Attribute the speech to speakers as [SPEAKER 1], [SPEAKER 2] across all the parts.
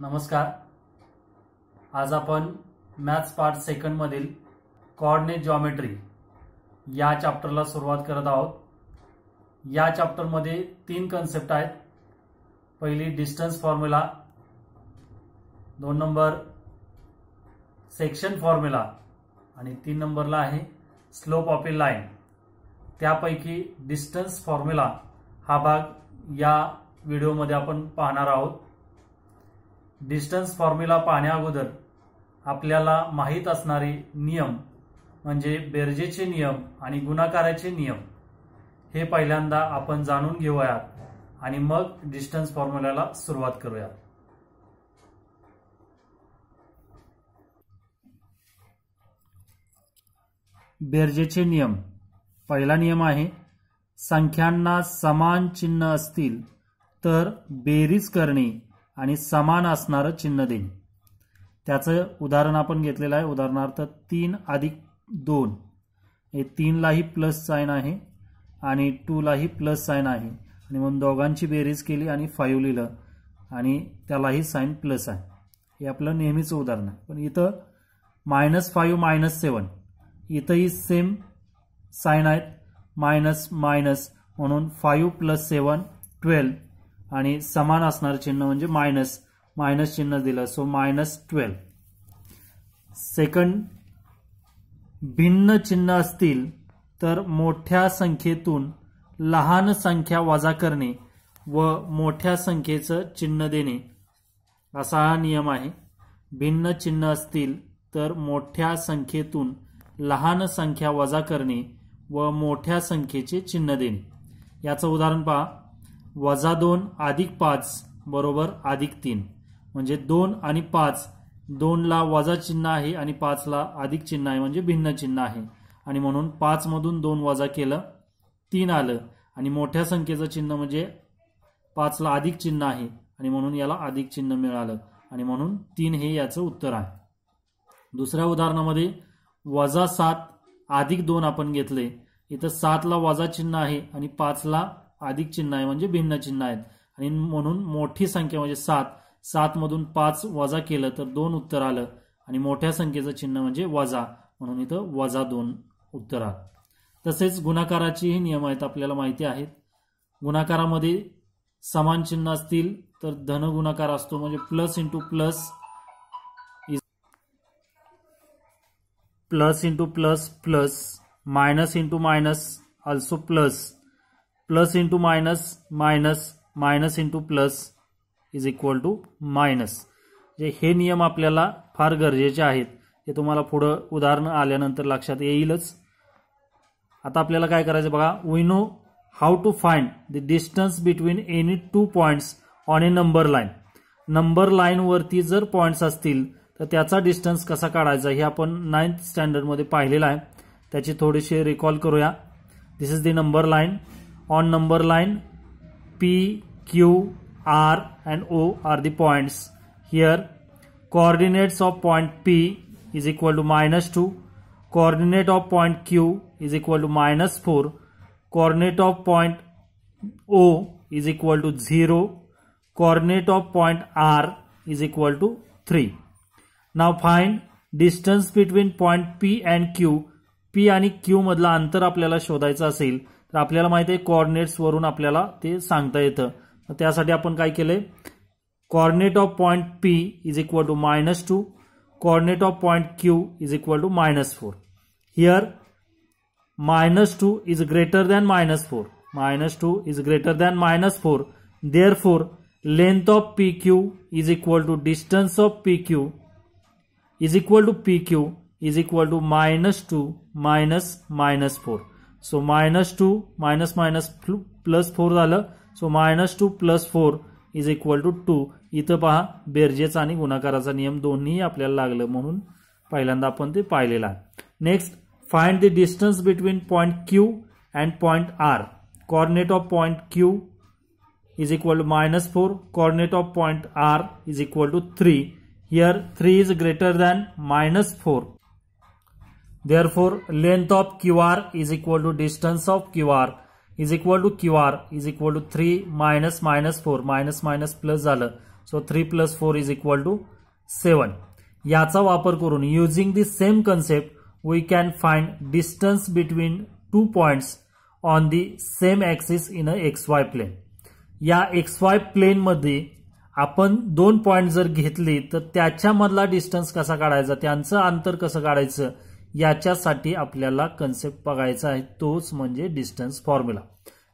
[SPEAKER 1] नमस्कार आज आपण मॅथ्स पार्ट सेकंडमधील कॉर्डिनेट जॉमेट्री या चॅप्टरला सुरुवात करत आहोत या चॅप्टरमध्ये तीन कन्सेप्ट आहेत पहिली डिस्टन्स फॉर्म्युला दोन नंबर सेक्शन फॉर्म्युला आणि तीन नंबरला आहे स्लोप ऑफ ए लाईन त्यापैकी डिस्टन्स फॉर्म्युला हा भाग या व्हिडिओमध्ये आपण पाहणार आहोत डिस्टन्स फॉर्म्युला पाहण्याअगोदर आपल्याला माहीत असणारे नियम म्हणजे बेरजेचे नियम आणि गुणाकाराचे नियम हे पहिल्यांदा आपण जाणून घेऊयात आणि मग डिस्टन्स फॉर्म्युलाला सुरुवात करूया बेरजेचे नियम पहिला नियम आहे संख्यांना समान चिन्ह असतील तर बेरीज करणे आणि समान असणारं चिन्ह देणे त्याचं उदाहरण आपण घेतलेलं आहे उदाहरणार्थ तीन अधिक दोन हे तीनलाही प्लस साईन आहे आणि टूलाही प्लस साईन आहे आणि म्हणून दोघांची बेरीज केली आणि फाईव्ह लिहिलं आणि त्यालाही साईन प्लस आहे हे आपलं नेहमीचं उदाहरण आहे पण इथं मायनस फाईव्ह मायनस सेवन इथंही सेम साईन आहेत मायनस मायनस म्हणून फाईव्ह प्लस सेवन ट्वेल्व आणि समान असणारं चिन्ह म्हणजे मायनस मायनस चिन्ह दिलं सो मायनस ट्वेल्व सेकंड भिन्न चिन्ह असतील तर मोठ्या संख्येतून लहान संख्या वजा करणे व मोठ्या संख्येचं चिन्ह देणे असा हा नियम आहे भिन्न चिन्ह असतील तर मोठ्या संख्येतून लहान संख्या वजा करणे व मोठ्या संख्येचे चिन्ह देणे याचं उदाहरण पहा वजा दोन अधिक पाच बरोबर अधिक तीन म्हणजे दोन आणि पाच दोनला वजा चिन्ह आहे आणि पाचला अधिक चिन्ह आहे म्हणजे भिन्न चिन्ह आहे आणि म्हणून पाचमधून दोन वजा केलं तीन आलं आणि मोठ्या संख्येचं चिन्ह म्हणजे पाचला अधिक चिन्ह आहे आणि म्हणून याला अधिक चिन्ह मिळालं आणि म्हणून तीन हे याचं उत्तर आहे दुसऱ्या उदाहरणामध्ये वजा सात अधिक दोन आपण घेतले इथं सातला वजा चिन्ह आहे आणि पाचला अधिक चिन्ह आहे म्हणजे भिन्न चिन्ह आहेत आणि म्हणून मोठी संख्या म्हणजे सात सात मधून पाच वजा केलं तर दोन उत्तर आलं आणि मोठ्या संख्येचं चिन्ह म्हणजे वजा म्हणून इथं वजा दोन उत्तर आलं तसेच गुणाकाराचीही नियम आहेत आपल्याला माहिती आहेत गुणाकारामध्ये समान चिन्ह असतील तर धन गुणाकार असतो म्हणजे plus into plus plus into plus plus minus into minus also plus plus into minus minus minus into plus is equal to minus जे हे नियम आपल्याला फार गरजेचे आहेत हे तुम्हाला पुढं उदाहरण आल्यानंतर लक्षात येईलच आता आपल्याला काय करायचं बघा we know how to find the distance between any two points on a number line number लाईनवरती जर पॉईंट्स असतील तर त्याचा डिस्टन्स कसा काढायचा हे आपण नाईन्थ स्टँडर्डमध्ये पाहिलेलं आहे त्याची थोडीशी रिकॉल करूया this is the number line on number line P, Q, R and O are the points. Here coordinates of point P is equal to minus 2, coordinate of point Q is equal to minus 4, coordinate of point O is equal to 0, coordinate of point R is equal to 3. Now find distance between point P and Q. P आणि Q मधला अंतर आपल्याला शोधायचं असेल तर आपल्याला माहिती आहे वरून आपल्याला ते सांगता येतं त्यासाठी आपण काय केलंय coordinate of point P is equal to minus two coordinate of point Q is equal to minus four here minus two is greater than minus four minus two is greater than minus four there four length of P Q is equal to distance of P Q is equal to P Q is equal to minus two minus minus four so minus two minus minus plus four झालं so minus two plus four is equal to two इथं पहा बेरजेचा आणि गुणाकाराचा नियम दोन्ही आपल्याला लागलं म्हणून पहिल्यांदा आपण ते पाहिलेला next find the distance between point Q and point R coordinate of point Q is equal to minus four coordinate of point R is equal to three here three is greater than minus four length of Q R is equal to distance of Q R is equal to Q R is equal to three minus minus four minus minus plus झालं so three plus four is equal to seven याचा वापर करून using the same concept we can find distance between two points on the same axis in a x y plane या x y प्लेनमध्ये आपण दोन point जर घेतली तर त्याच्यामधला डिस्टन्स कसा काढायचा त्यांचं अंतर कसं काढायचं याच्यासाठी आपल्याला कन्सेप्ट बघायचा आहे तोच म्हणजे डिस्टन्स फॉर्म्युला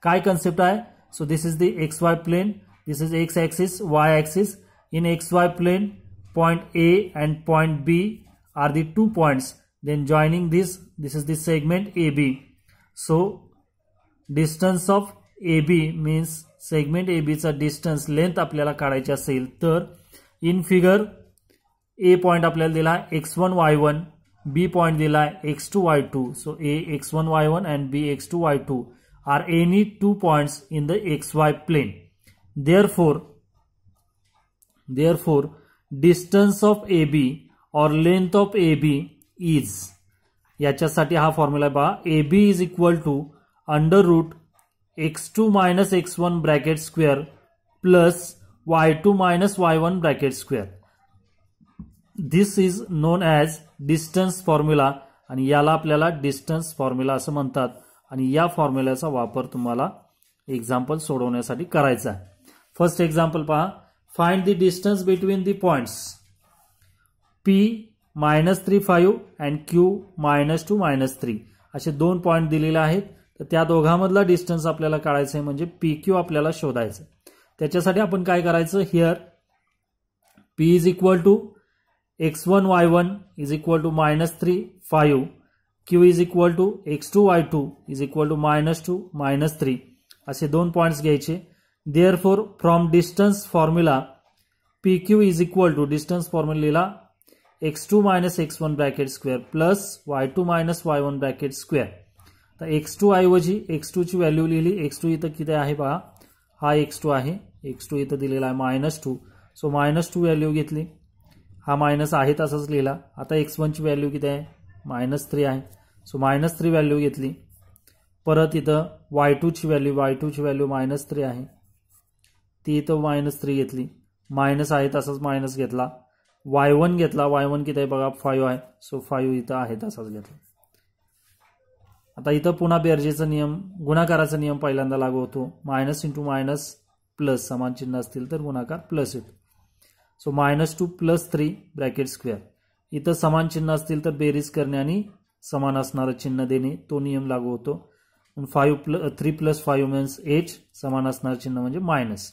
[SPEAKER 1] काय कन्सेप्ट आहे so this is the x y plane this is x axis y axis in x y plane point A and point B are the two points then joining this this is the segment A B so distance of A B means segment A बीचा distance length आपल्याला काढायची असेल तर in figure A point आपल्याला दिला x one Y one B point dila x2, y2. So A x1, y1 and B x2, y2 are any two points in the xy plane. Therefore, therefore, distance of AB or length of AB is yachasati ha formula ba AB is equal to under root x2 minus x1 bracket square plus y2 minus y1 bracket square. This is known as distance formula आणि याला आपल्याला distance formula असं म्हणतात आणि या फॉर्म्युलाचा वापर तुम्हाला example सोडवण्यासाठी करायचा आहे फर्स्ट एक्झाम्पल पहा find the distance between the points P minus three five and Q minus two minus three असे दोन पॉईंट दिलेले आहेत तर त्या दोघांमधला डिस्टन्स आपल्याला काढायचं आहे म्हणजे पी क्यू आपल्याला शोधायचं त्याच्यासाठी आपण काय करायचं here P is equal to x one Y one is equal to minus three five Q is equal to x two y two is equal to minus two minus three असे दोन points घ्यायचे therefore from distance formula P Q is equal to distance लिहिला x two minus x one bracket square plus y two minus y one bracket square तर x two ऐवजी x टूची value लिहिली x two इथं किती आहे पहा हा x two आहे एक्स टू इथं दिलेला आहे minus two so minus two value घेतली हा मायनस आहे तसाच लिहिला आता एक्स वनची व्हॅल्यू किती आहे मायनस थ्री आहे सो मायनस थ्री व्हॅल्यू घेतली परत इथं वाय टूची व्हॅल्यू वाय टूची व्हॅल्यू मायनस थ्री आहे ती इथं मायनस थ्री घेतली मायनस आहे तसाच मायनस घेतला वाय वन घेतला वाय वन किती आहे बघा फाईव्ह आहे सो फाईव्ह इथं आहे तसाच घेतला आता इथं पुन्हा बेरजेचा नियम गुणाकाराचा नियम पहिल्यांदा लागू होतो मायनस इंटू मायनस प्लस समान चिन्ह असतील तर गुणाकार प्लस येतो so minus two plus three bracket square इथं समान चिन्ह असतील तर बेरीज करणे आणि समान असणारं चिन्ह देणे तो नियम लागू होतो five plus three plus five means H समान असणारं चिन्ह म्हणजे minus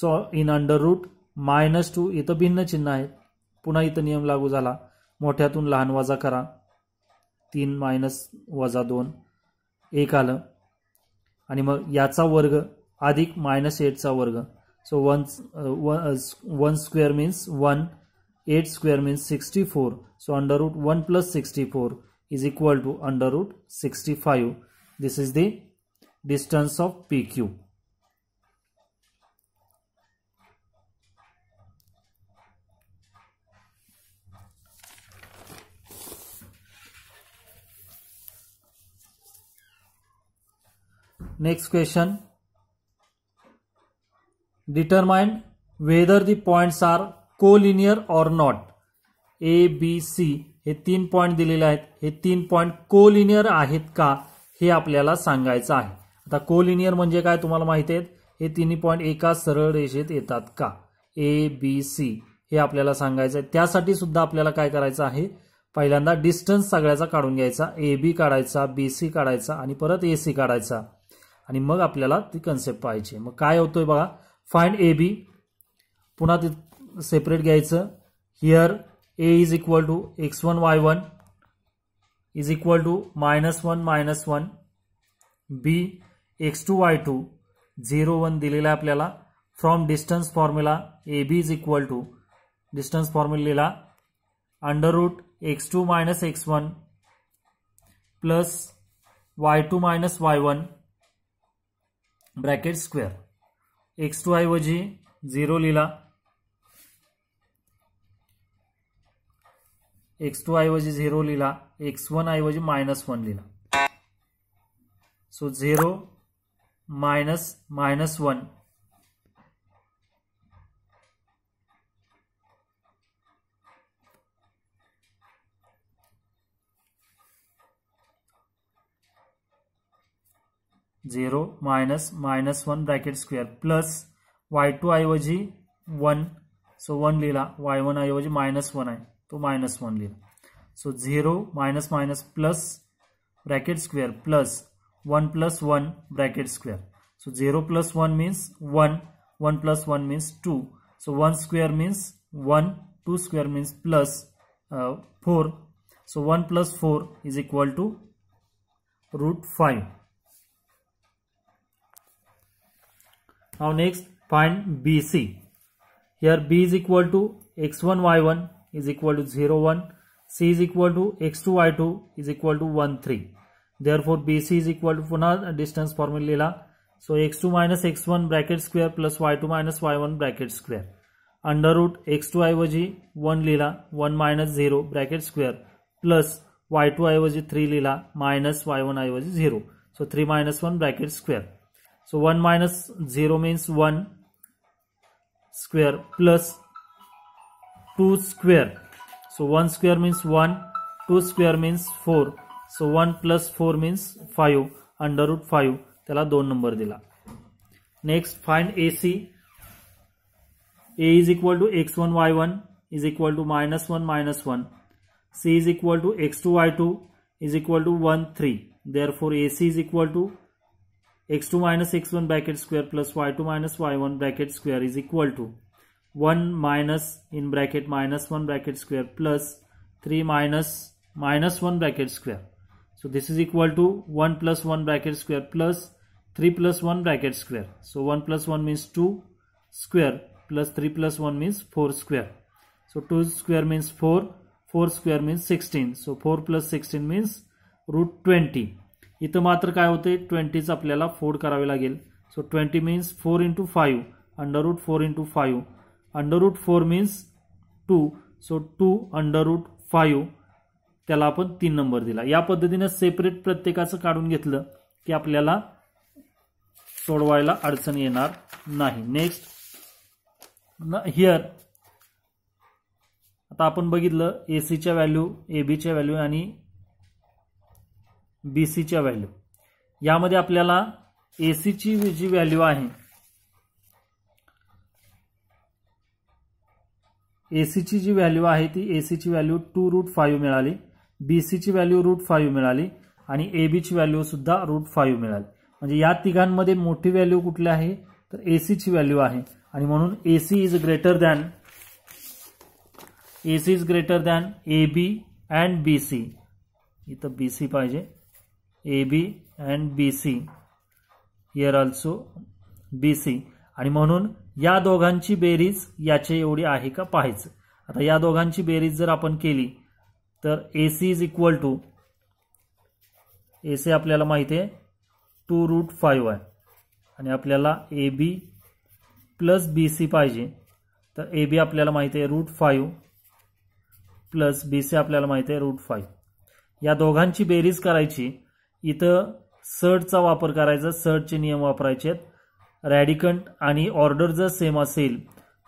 [SPEAKER 1] so in under root minus two इथं भिन्न चिन्ह आहेत पुन्हा इथं नियम लागू झाला मोठ्यातून लहान वजा करा तीन मायनस वजा दोन एक आलं आणि मग याचा वर्ग अधिक मायनस एटचा वर्ग So once, uh, one, uh, 1 square means 1, 8 square means 64. So under root 1 plus 64 is equal to under root 65. This is the distance of PQ. Next question determine whether the points are collinear or not. A B C हे तीन point दिलेले आहेत हे तीन point collinear आहेत का हे आपल्याला सांगायचं आहे आता कोलिनियर म्हणजे काय तुम्हाला माहिती आहेत हे तिन्ही पॉईंट एका सरळ रेषेत येतात का ए बी सी हे आपल्याला सांगायचं आहे त्यासाठी सुद्धा आपल्याला काय करायचं आहे पहिल्यांदा डिस्टन्स सगळ्याचा काढून घ्यायचा ए बी काढायचा बी सी काढायचा आणि परत ए सी काढायचा आणि मग आपल्याला ती कन्सेप्ट पाहिजे मग काय होतोय बघा फाइंड ए बी पुन्हा ते सेपरेट घ्यायचं here A is equal to x one Y one is equal to minus one minus one B x two y two zero one दिलेला आहे आपल्याला from distance formula A B is equal to distance फॉर्म्युलेला under root x two minus x one plus y two minus y one bracket square x two ऐवजी zero लिहिला x two ऐवजी zero लिहिला x one ऐवजी minus one लिहिला so zero minus minus one zero minus minus one bracket square plus y two ऐवजी one so one लिहिला y one ऐवजी minus one आहे तो मायनस वन लिहिला so zero minus minus plus bracket square plus one plus one bracket square so zero plus one means one one plus one means two so one square means one two square means plus uh, four so one plus four is equal to root five Now next find BC. Here B is equal to x1 y1 is equal to 0 1. C is equal to x2 y2 is equal to 1 3. Therefore BC is equal to पुन्हा distance formula So x2 minus x1 bracket square plus y2 minus y1 bracket square. Under root x2 i was 1 लिहिला 1 0 bracket square plus y2 y two 3 three y1 minus y one ऐवजी 0, so bracket square. 1 bracket square. So 1 minus 0 means 1 square plus 2 square. So 1 square means 1, 2 square means 4. So 1 plus 4 means 5, under root 5. Tela 2 number dila. Next, find AC. A is equal to x1, y1 is equal to minus 1, minus 1. C is equal to x2, y2 is equal to 1, 3. Therefore, AC is equal to x2 minus x1 bracket square plus y2 minus y1 bracket square is equal to 1 minus in bracket minus 1 bracket square plus 3 minus minus 1 bracket square. So this is equal to 1 plus 1 bracket square plus 3 plus 1 bracket square. So 1 plus 1 means 2 square plus 3 plus 1 means 4 square. So 2 square means 4, 4 square means 16. So 4 plus 16 means root 20. इथं मात्र काय होते ट्वेंटीचं आपल्याला फोड करावे लागेल so twenty means four into five root four into five under root four means two so two root five त्याला आपण तीन नंबर दिला या पद्धतीनं सेपरेट प्रत्येकाचं काढून घेतलं की आपल्याला सोडवायला अडचण येणार नाही नेक्स्ट हिअर आता आपण बघितलं ए सीच्या व्हॅल्यू ए बीच्या व्हॅल्यू आणि बी सीच्या व्हॅल्यू यामध्ये आपल्याला ए सीची जी व्हॅल्यू आहे ए सीची जी व्हॅल्यू आहे ती ए सीची व्हॅल्यू टू रूट फाईव्ह मिळाली बी सीची व्हॅल्यू रूट फाईव्ह मिळाली आणि ए बीची व्हॅल्यू सुद्धा रूट फाईव्ह मिळाली म्हणजे या तिघांमध्ये मोठी व्हॅल्यू कुठली आहे तर ए सीची व्हॅल्यू आहे आणि म्हणून A C is greater than A C is greater than A B and B C इथं बी सी पाहिजे B C BC. Here B C आणि म्हणून या दोघांची बेरीज याचे एवढी आहे का पाहायचं आता या दोघांची बेरीज जर आपण केली तर A C is equal to A C आपल्याला माहिती आहे टू रूट फाईव्ह आहे आणि आपल्याला ए बी प्लस बी सी पाहिजे तर ए बी आपल्याला माहिती आहे root five plus B C आपल्याला माहिती आहे रूट फाईव्ह या दोघांची बेरीज करायची इथं सर्टचा वापर करायचा सटचे नियम वापरायचे आहेत रॅडिकंट आणि ऑर्डर जर सेम असेल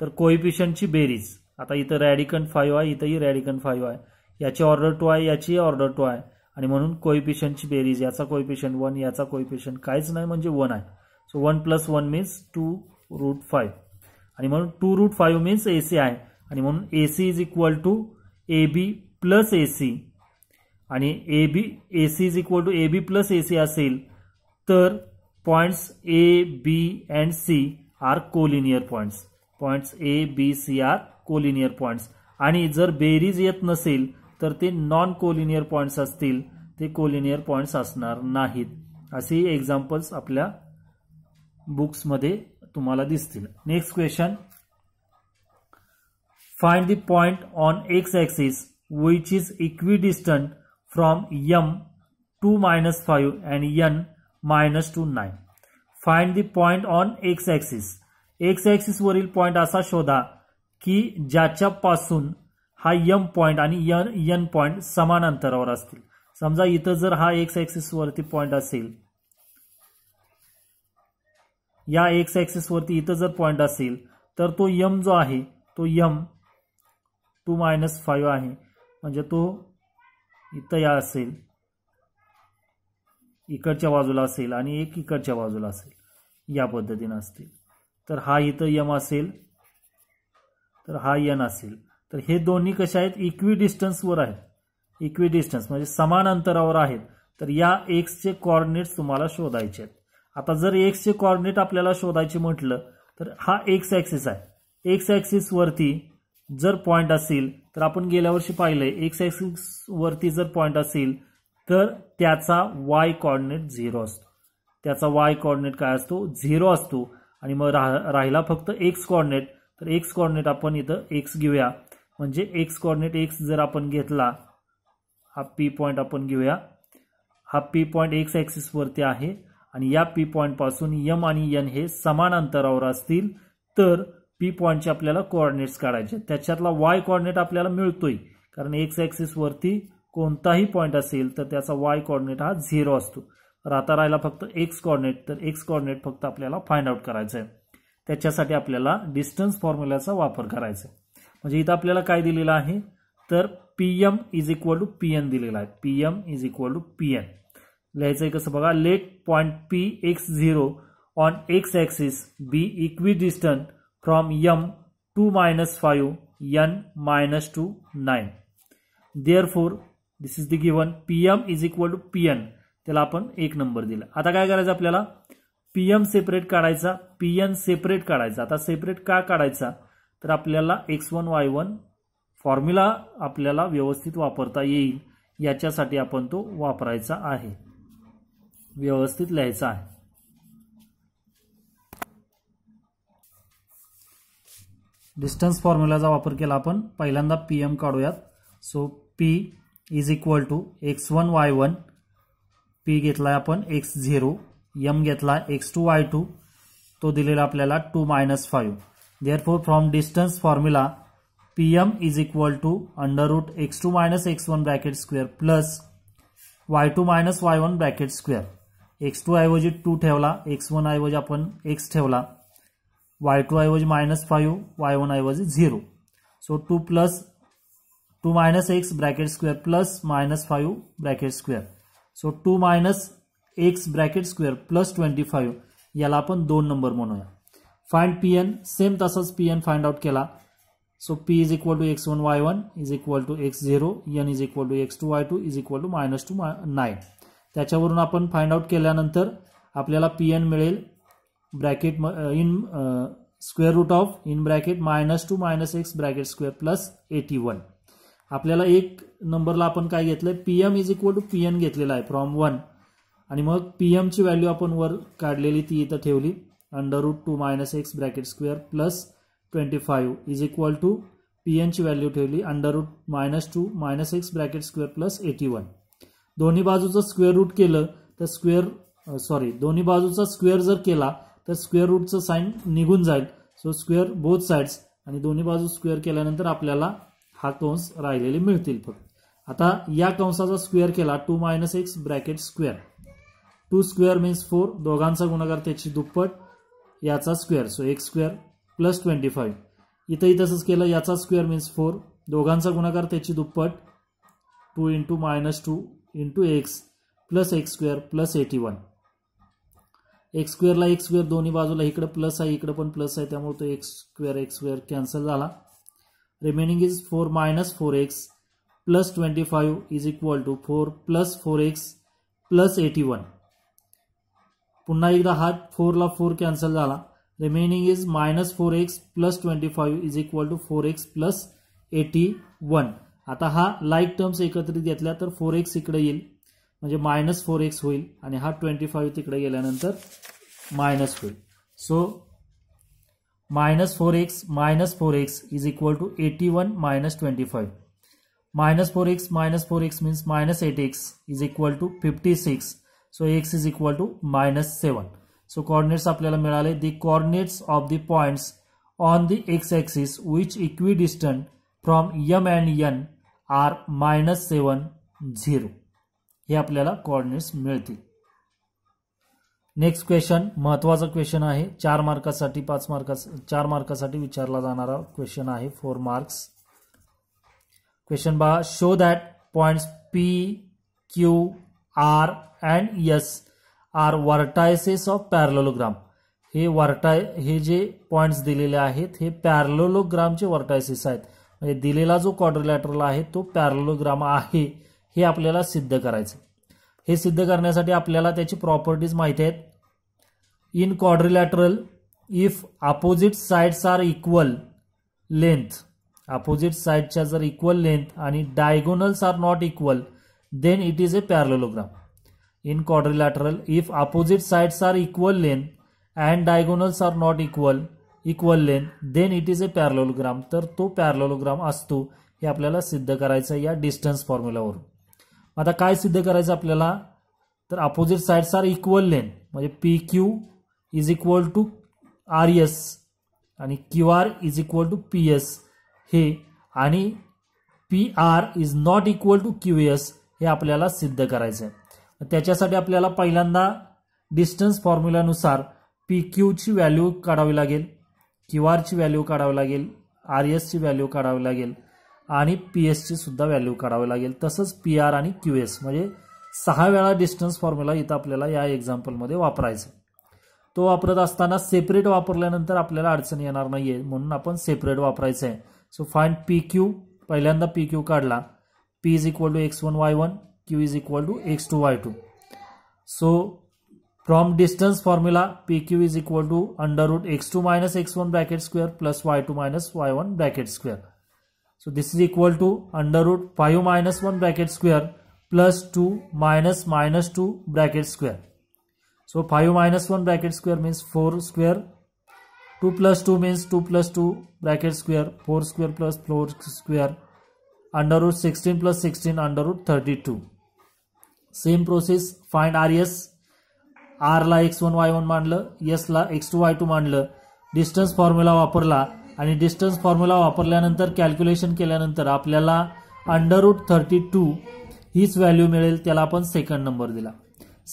[SPEAKER 1] तर कोइपिशनची बेरीज आता इथं रॅडिकंट फाईव्ह आहे इथंही रॅडिकंट फाईव्ह आहे याची ऑर्डर टू आहे याची ऑर्डर टू आहे आणि म्हणून कोइपिशनची बेरीज याचा कोइपिशन वन याचा कोइपिशन काहीच नाही म्हणजे वन आहे so one plus one means two root five आणि म्हणून two root five means A C आहे आणि म्हणून A C is equal to A B plus A C आणि A B A C is equal to A B plus A C असेल तर points A B and C are collinear points points A B C are collinear points आणि जर बेरीज येत नसेल तर ते नॉन कोलिनियर पॉइंट्स असतील ते कोलिनियर पॉइंट्स असणार नाहीत असे एक्झाम्पल्स आपल्या बुक्समध्ये तुम्हाला दिसतील next question find the point on x axis which is distant from M two minus five and N minus two nine find the point on x axis x ॲक्सिसवरील point असा शोधा की ज्याच्यापासून हा यम पॉईंट आणि N N point समान अंतरावर असतील समजा इथं जर हा एक्स ॲक्सिसवरती पॉईंट असेल या एक्स ॲक्सिसवरती इथं जर पॉईंट असेल तर तो यम जो आहे तो यम टू मायनस फाईव्ह आहे म्हणजे तो इथं या असेल इकडच्या बाजूला असेल आणि एक इकडच्या बाजूला असेल या पद्धतीनं असतील तर हा इथं यम असेल तर हा यन असेल तर हे दोन्ही कसे आहेत इक्वी डिस्टन्सवर आहेत इक्वी डिस्टन्स म्हणजे समान अंतरावर आहेत तर या एक्सचे कॉर्डिनेट्स तुम्हाला शोधायचे आहेत आता जर एक्सचे कॉर्डिनेट आपल्याला शोधायचे म्हटलं तर हा एक्स ॲक्सिस आहे एक्स ॲक्सिसवरती जर पॉइंट असेल तर आपण गेल्या वर्षी पाहिलंय एक्स एक्सिस वरती जर पॉईंट असेल तर त्याचा वाय कॉर्डिनेट झिरो असतो त्याचा वाय कॉर्डिनेट काय असतो झिरो असतो आणि मग राह राहिला फक्त एक्स कॉर्डिनेट तर एक्स कॉर्डिनेट आपण इथं एक्स घेऊया म्हणजे एक्स कॉर्डिनेट एक्स जर आपण घेतला हा पी पॉइंट आपण घेऊया हा पी पॉइंट एक्स वरती आहे आणि या पी पॉइंट पासून यम आणि यन हे समान अंतरावर असतील तर पी पॉईंटचे आपल्याला कोऑर्डिनेट्स काढायचे त्याच्यातला वाय कॉर्डिनेट आपल्याला मिळतोय कारण एक्स वरती कोणताही पॉईंट असेल तर त्याचा वाय कॉर्डिनेट हा झिरो असतो राहता आता राहिला फक्त एक्स कॉर्डिनेट तर एक्स कॉर्डिनेट फक्त आपल्याला फाइंड आउट करायचं आहे त्याच्यासाठी आपल्याला डिस्टन्स फॉर्म्युलाचा वापर करायचा आहे म्हणजे इथं आपल्याला काय दिलेलं आहे तर P M is equal to P N दिलेला आहे P M is equal to P N लिहायचं आहे कसं बघा let point P x zero on x axis be equidistance from m to minus 5 n minus 2 9 therefore this is the given pm is equal to pn त्याला आपण एक number दिला आता काय करायचं आपल्याला पीएम सेपरेट काढायचा पीएन सेपरेट काढायचा आता सेपरेट का काढायचा तर आपल्याला x one Y one formula आपल्याला व्यवस्थित वापरता येईल याच्यासाठी आपण तो वापरायचा आहे व्यवस्थित लिहायचा आहे डिस्टन्स फॉर्म्युलाचा वापर केला आपण पहिल्यांदा पी एम काढूयात so P is equal to x one Y one P घेतलाय आपण एक्स झिरो यम घेतला एक्स टू वाय टू तो दिलेला आपल्याला two minus five therefore from distance formula P M is equal to under root x two minus x one bracket square plus y two minus y one bracket square x two ऐवजी two ठेवला x one ऐवजी आपण x ठेवला y two ऐवजी minus five y one ऐवजी zero so two plus two minus x bracket square plus minus five bracket square so two minus x bracket square plus twenty five याला आपण दोन number म्हणूया find P N same तसाच P N find out केला so P is equal to x one Y one is equal to x zero N is equal to x two y two is equal to minus two nine त्याच्यावरून आपण find out केल्यानंतर आपल्याला P N मिळेल bracket in square root of in bracket minus two minus x bracket square plus eighty one आपल्याला एक नंबरला आपण काय घेतलंय PM is equal to PN घेतलेला आहे फ्रॉम वन आणि मग पीएमची व्हॅल्यू आपण वर काढलेली ती इथं ठेवली under root two minus x bracket square plus twenty five is equal to P एनची व्हॅल्यू ठेवली under root minus two minus x bracket square plus eighty one दोन्ही बाजूचं स्क्वेअर रूट केलं तर स्क्वेअर सॉरी दोन्ही बाजूचा स्क्वेअर जर केला तर स्क्वेअर रूटचं साईन निघून जाईल सो स्क्वेअर बोथ साईड्स आणि दोन्ही बाजू स्क्वेअर केल्यानंतर आपल्याला हा कंस राहिलेले मिळतील फक्त आता या कंसाचा स्क्वेअर केला two minus x bracket square two square means four दोघांचा गुणाकार त्याची दुप्पट याचा square so x square plus twenty five इथंही तसंच केलं याचा स्क्वेअर मीन्स फोर दोघांचा गुणाकार त्याची दुप्पट two into minus two into x plus x square plus eighty one x स्क्वेअरला एक्स स्क्वेअर दोन्ही बाजूला इकडं प्लस आहे इकडं पण प्लस आहे त्यामुळे तो x square x square cancel झाला remaining is four minus four x plus twenty five is equal to four plus four x plus eighty one पुन्हा एकदा हा फोरला फोर कॅन्सल झाला remaining is minus four x plus twenty five is equal to four x plus eighty one आता हा like terms एकत्रित घेतल्या तर फोर एक्स इकडे येईल म्हणजे मायनस फोर एक्स होईल आणि हा ट्वेंटी फाईव्ह तिकडे गेल्यानंतर मायनस होईल so minus four x minus four x is equal to eighty one minus twenty five minus four x minus four x means minus eight x is equal to fifty six so x is equal to minus seven so coordinates आपल्याला मिळाले the coordinates of the points on the x axis which equidistant from M and N are minus seven zero हे आपल्याला coordinates मिळतील next question महत्वाचा question आहे चार मार्कासाठी पाच मार्का चार मार्कासाठी विचारला जाणारा क्वेश्चन आहे फोर मार्क्स क्वेश्चन बघा show that points P Q R and S are vertices of parallelogram हे वर्टाय हे जे पॉइंट्स दिलेले आहेत हे पॅरलोलोग्रामचे वर्टायसेस आहेत म्हणजे दिलेला जो क्वाड्रिलॅटरल आहे तो पॅरलोग्राम आहे हे आपल्याला सिद्ध करायचं हे सिद्ध करण्यासाठी आपल्याला त्याची प्रॉपर्टीज माहिती आहेत in quadrilateral if opposite sides are equal length opposite साईडच्या जर इक्वल लेंथ आणि diagonals are not equal then it is a parallelogram in quadrilateral if opposite sides are equal length and diagonals are not equal equal length then it is a parallelogram तर तो parallelogram असतो हे आपल्याला सिद्ध करायचं या distance फॉर्म्युलावरून आता काय सिद्ध करायचं आपल्याला तर opposite sides are equal length म्हणजे P Q is equal to R S आणि Q R is equal to P S हे आणि P R is not equal to Q S हे आपल्याला सिद्ध करायचं आहे त्याच्यासाठी आपल्याला पहिल्यांदा डिस्टन्स फॉर्म्युल्यानुसार पी क्यूची व्हॅल्यू काढावी लागेल क्यू आरची व्हॅल्यू काढावी लागेल आर ची व्हॅल्यू काढावी लागेल आणि पी एसची सुद्धा व्हॅल्यू काढावी लागेल तसंच पी आर आणि क्यू एस म्हणजे सहा वेळा डिस्टन्स फॉर्म्युला इथं आपल्याला या एक्झाम्पलमध्ये वापरायचं तो वापरत असताना सेपरेट वापरल्यानंतर आपल्याला अडचण येणार नाही आहे म्हणून आपण सेपरेट वापरायचं आहे सो फाईन पी क्यू पहिल्यांदा पी क्यू काढला P is equal to x one Y one Q is equal to x two y two so from distance formula P Q is equal to under root x two minus x one bracket square plus y two minus y one bracket square So this is equal to under root 5 minus 1 bracket square plus 2 minus minus 2 bracket square. So 5 minus 1 bracket square means 4 square. 2 plus 2 means 2 plus 2 bracket square. 4 square plus 4 square. Under root 16 plus 16 under root 32. Same process find RS. R x one y one one Yes S x two y two two Distance formula formula वापरला आणि distance formula वापरल्यानंतर calculation केल्यानंतर आपल्याला root thirty two हीच value मिळेल त्याला आपण second number दिला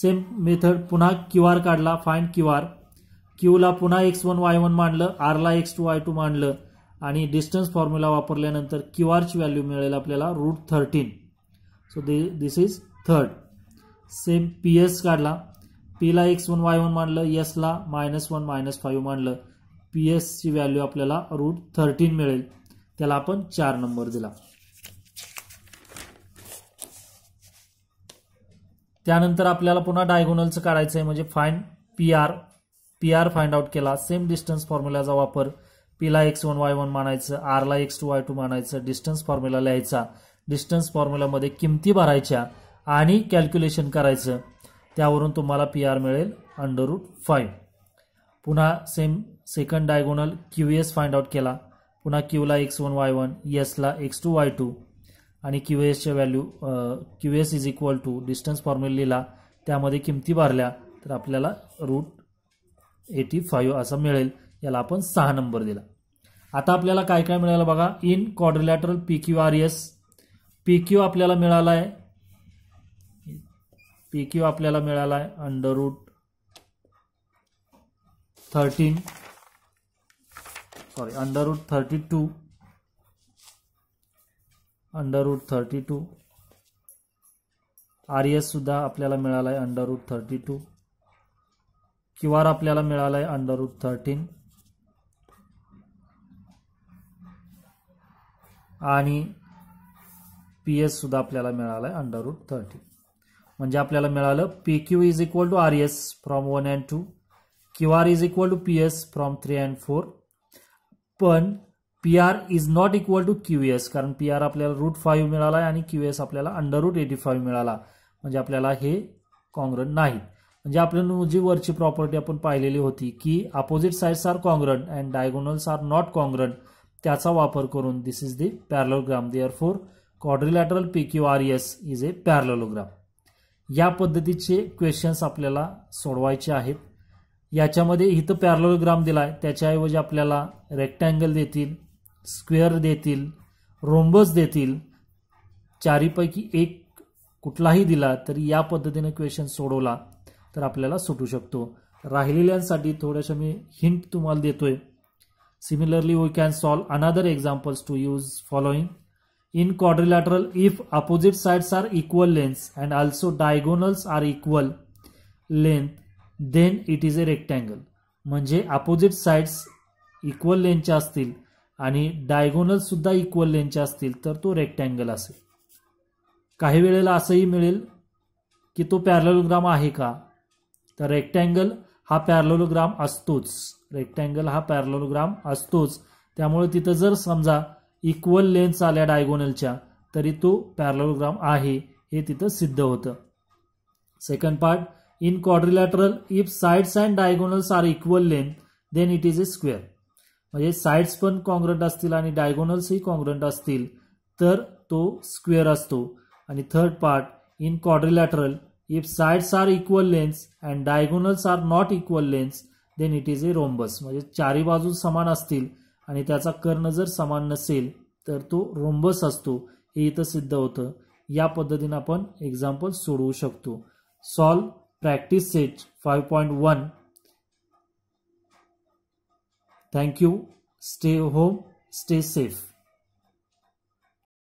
[SPEAKER 1] सेम मेथड पुन्हा क्यू आर काढला फाईंड क्यू आर क्यूला पुन्हा एक्स वन वाय वन मांडलं आरला एक्स टू वाय टू मांडलं आणि डिस्टन्स फॉर्म्युला वापरल्यानंतर क्यू आरची व्हॅल्यू मिळेल आपल्याला root thirteen so this is third same P S काढला पीला एक्स वन वाय वन मांडलं एसला मायनस वन मायनस फाईव्ह मांडलं पी ची व्हॅल्यू आपल्याला रूट थर्टीन मिळेल त्याला आपण चार नंबर दिला त्यानंतर आपल्याला पुन्हा डायगोनलचं काढायचं आहे म्हणजे fine P R P R find out केला सेम डिस्टन्स फॉर्म्युलाचा वापर पीला एक्स वन वाय वन मानायचं आरला एक्स टू वाय टू मानायचं डिस्टन्स फॉर्म्युला लिहायचा डिस्टन्स फॉर्म्युलामध्ये किमती भरायच्या आणि कॅल्क्युलेशन करायचं त्यावरून तुम्हाला पी आर मिळेल अंडर रूट फाईव्ह पुन्हा same second diagonal Q S find out केला पुन्हा क्यूला एक्स वन वाय वन एसला एक्स टू वाय टू आणि क्यू एसच्या value Q S is equal to distance formula लिहिला त्यामध्ये किमती भरल्या तर आपल्याला रूट एटी फाईव्ह असा मिळेल याला आपण सहा नंबर दिला आता आपल्याला काय काय मिळालं बघा in quadrilateral P Q R S P Q आपल्याला मिळाला आहे पी क्यू आपल्याला मिळाला आहे under root thirteen sorry under under root thirty two under under root thirty two R S सुद्धा आपल्याला मिळाला आहे root thirty two Q R आपल्याला मिळाला आहे अंडर रूट थर्टीन आणि पी एस सुद्धा आपल्याला मिळाला आहे रूट थर्टीन म्हणजे आपल्याला मिळालं P Q is equal to R S from one and two Q R is equal to P S from three and four पण P R is not equal to Q S कारण P R आपल्याला root five मिळाला आहे आणि Q S आपल्याला under root eighty five मिळाला म्हणजे आपल्याला हे कॉंग्रंट नाही म्हणजे आपल्याला जी वरची प्रॉपर्टी आपण पाहिलेली होती की opposite sides are congruent and diagonals are not congruent त्याचा वापर करून this is the parallelogram they are four quadrilateral P Q R S is a parallelogram या पद्धतीचे क्वेश्चन्स आपल्याला सोडवायचे आहेत याच्यामध्ये इथं पॅरलोग्राम दिला आहे त्याच्याऐवजी आपल्याला रेक्टँगल देतील स्क्वेअर देतील रोम्बस देतील चारीपैकी एक कुठलाही दिला तरी या पद्धतीने क्वेश्चन सोडवला तर आपल्याला सुटू शकतो राहिलेल्यांसाठी थोड्याशा मी हिंट तुम्हाला देतोय similarly we can solve another examples to use following in quadrilateral if opposite sides are equal length and also diagonals are equal length then it is a rectangle म्हणजे अपोजिट साईड्स इक्वल लेनच्या असतील आणि डायगोनलसुद्धा equal लेनच्या असतील तर तो rectangle असेल काही वेळेला असंही मिळेल की तो पॅरलोलोग्राम आहे का तर रेक्टँगल हा पॅरलोलोग्राम असतोच रेक्टँगल हा पॅरलोग्राम असतोच त्यामुळे तिथं जर समजा इक्वल लेन्स आल्या डायगोनलच्या तरी तो पॅरलोलोग्राम आहे हे तिथं सिद्ध होतं second part In quadrilateral, if sides and diagonals are equal length, then it is a square. म्हणजे साइड्स पण कॉन्ग्रंट असतील आणि डायगोनल्सही कॉन्ग्रंट असतील तर तो स्क्वेअर असतो आणि third part in quadrilateral if sides are equal lengths and diagonals are not equal lengths then it is a rhombus म्हणजे चारी बाजू समान असतील आणि त्याचा कर्ण जर समान नसेल तर तो रोम्बस असतो हे इथं सिद्ध होतं या पद्धतीनं आपण एक्झाम्पल सोडवू शकतो solve practice set 5.1 thank you stay home stay safe